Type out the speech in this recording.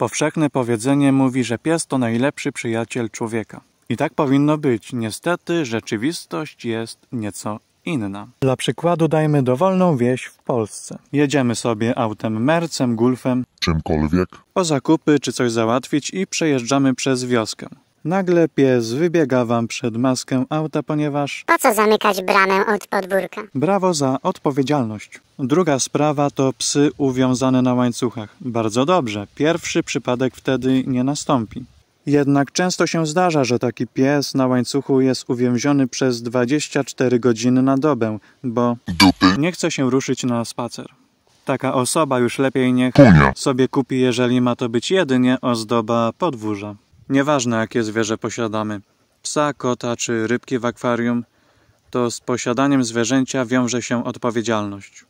Powszechne powiedzenie mówi, że pies to najlepszy przyjaciel człowieka. I tak powinno być. Niestety rzeczywistość jest nieco inna. Dla przykładu dajmy dowolną wieś w Polsce. Jedziemy sobie autem mercem, gulfem, czymkolwiek, o zakupy czy coś załatwić i przejeżdżamy przez wioskę. Nagle pies wybiega wam przed maskę auta, ponieważ... Po co zamykać bramę od podwórka? Brawo za odpowiedzialność. Druga sprawa to psy uwiązane na łańcuchach. Bardzo dobrze, pierwszy przypadek wtedy nie nastąpi. Jednak często się zdarza, że taki pies na łańcuchu jest uwięziony przez 24 godziny na dobę, bo nie chce się ruszyć na spacer. Taka osoba już lepiej niech sobie kupi, jeżeli ma to być jedynie ozdoba podwórza. Nieważne jakie zwierzę posiadamy, psa, kota czy rybki w akwarium, to z posiadaniem zwierzęcia wiąże się odpowiedzialność.